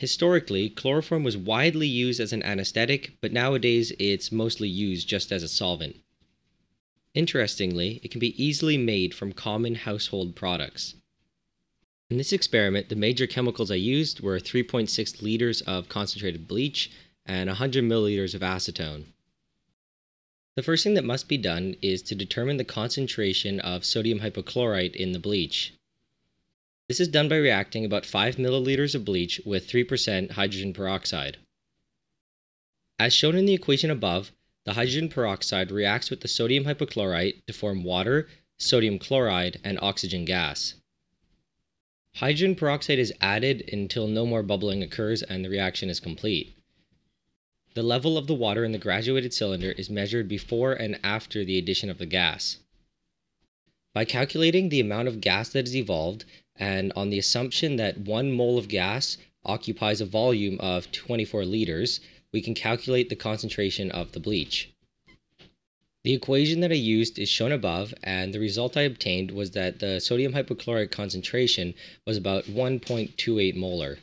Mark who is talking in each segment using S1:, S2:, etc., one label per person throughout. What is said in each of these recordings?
S1: Historically, chloroform was widely used as an anesthetic, but nowadays it's mostly used just as a solvent. Interestingly, it can be easily made from common household products. In this experiment, the major chemicals I used were 3.6 liters of concentrated bleach and 100 milliliters of acetone. The first thing that must be done is to determine the concentration of sodium hypochlorite in the bleach. This is done by reacting about 5 milliliters of bleach with 3% hydrogen peroxide. As shown in the equation above, the hydrogen peroxide reacts with the sodium hypochlorite to form water, sodium chloride, and oxygen gas. Hydrogen peroxide is added until no more bubbling occurs and the reaction is complete. The level of the water in the graduated cylinder is measured before and after the addition of the gas. By calculating the amount of gas that is evolved, and on the assumption that one mole of gas occupies a volume of 24 liters, we can calculate the concentration of the bleach. The equation that I used is shown above, and the result I obtained was that the sodium hypochlorite concentration was about 1.28 molar.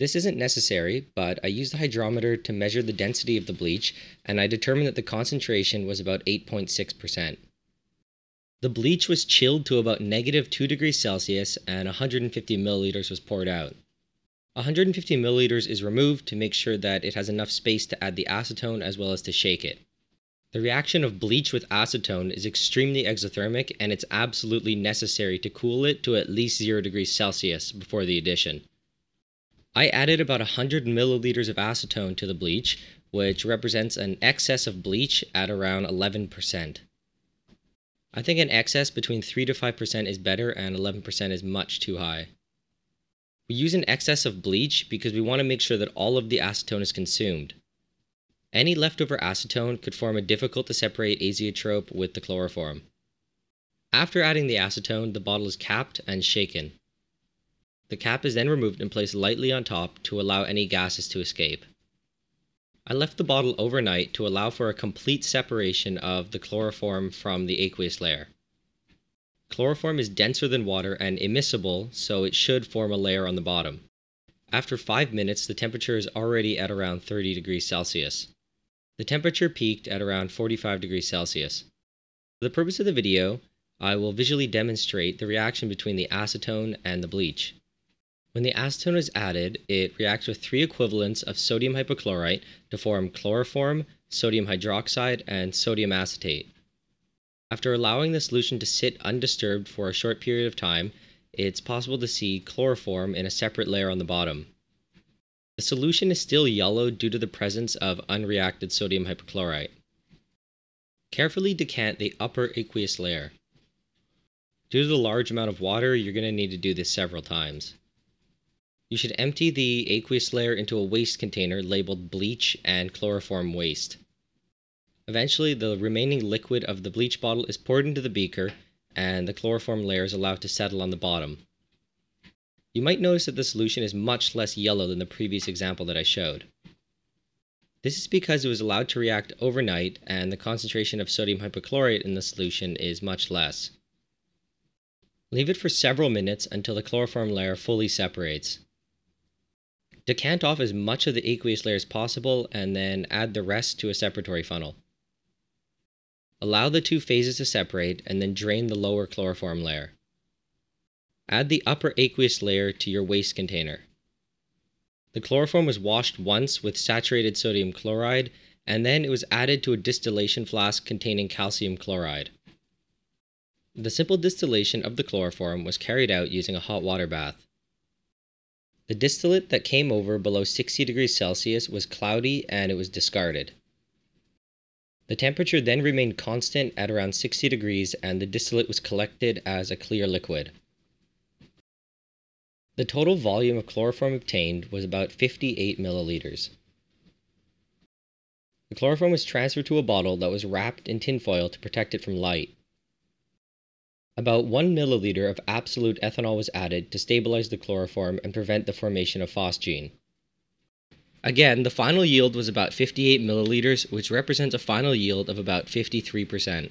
S1: This isn't necessary, but I used the hydrometer to measure the density of the bleach, and I determined that the concentration was about 8.6%. The bleach was chilled to about negative 2 degrees Celsius and 150 milliliters was poured out. 150 milliliters is removed to make sure that it has enough space to add the acetone as well as to shake it. The reaction of bleach with acetone is extremely exothermic and it's absolutely necessary to cool it to at least 0 degrees Celsius before the addition. I added about 100 milliliters of acetone to the bleach, which represents an excess of bleach at around 11%. I think an excess between 3 to 5% is better and 11% is much too high. We use an excess of bleach because we want to make sure that all of the acetone is consumed. Any leftover acetone could form a difficult to separate azeotrope with the chloroform. After adding the acetone, the bottle is capped and shaken. The cap is then removed and placed lightly on top to allow any gases to escape. I left the bottle overnight to allow for a complete separation of the chloroform from the aqueous layer. Chloroform is denser than water and immiscible, so it should form a layer on the bottom. After 5 minutes, the temperature is already at around 30 degrees Celsius. The temperature peaked at around 45 degrees Celsius. For the purpose of the video, I will visually demonstrate the reaction between the acetone and the bleach. When the acetone is added, it reacts with three equivalents of sodium hypochlorite to form chloroform, sodium hydroxide, and sodium acetate. After allowing the solution to sit undisturbed for a short period of time, it's possible to see chloroform in a separate layer on the bottom. The solution is still yellow due to the presence of unreacted sodium hypochlorite. Carefully decant the upper aqueous layer. Due to the large amount of water, you're going to need to do this several times. You should empty the aqueous layer into a waste container labeled bleach and chloroform waste. Eventually, the remaining liquid of the bleach bottle is poured into the beaker and the chloroform layer is allowed to settle on the bottom. You might notice that the solution is much less yellow than the previous example that I showed. This is because it was allowed to react overnight and the concentration of sodium hypochlorite in the solution is much less. Leave it for several minutes until the chloroform layer fully separates decant off as much of the aqueous layer as possible and then add the rest to a separatory funnel. Allow the two phases to separate and then drain the lower chloroform layer. Add the upper aqueous layer to your waste container. The chloroform was washed once with saturated sodium chloride and then it was added to a distillation flask containing calcium chloride. The simple distillation of the chloroform was carried out using a hot water bath. The distillate that came over below 60 degrees Celsius was cloudy and it was discarded. The temperature then remained constant at around 60 degrees and the distillate was collected as a clear liquid. The total volume of chloroform obtained was about 58 milliliters. The chloroform was transferred to a bottle that was wrapped in tinfoil to protect it from light. About 1 milliliter of absolute ethanol was added to stabilize the chloroform and prevent the formation of phosgene. Again, the final yield was about 58 milliliters, which represents a final yield of about 53%.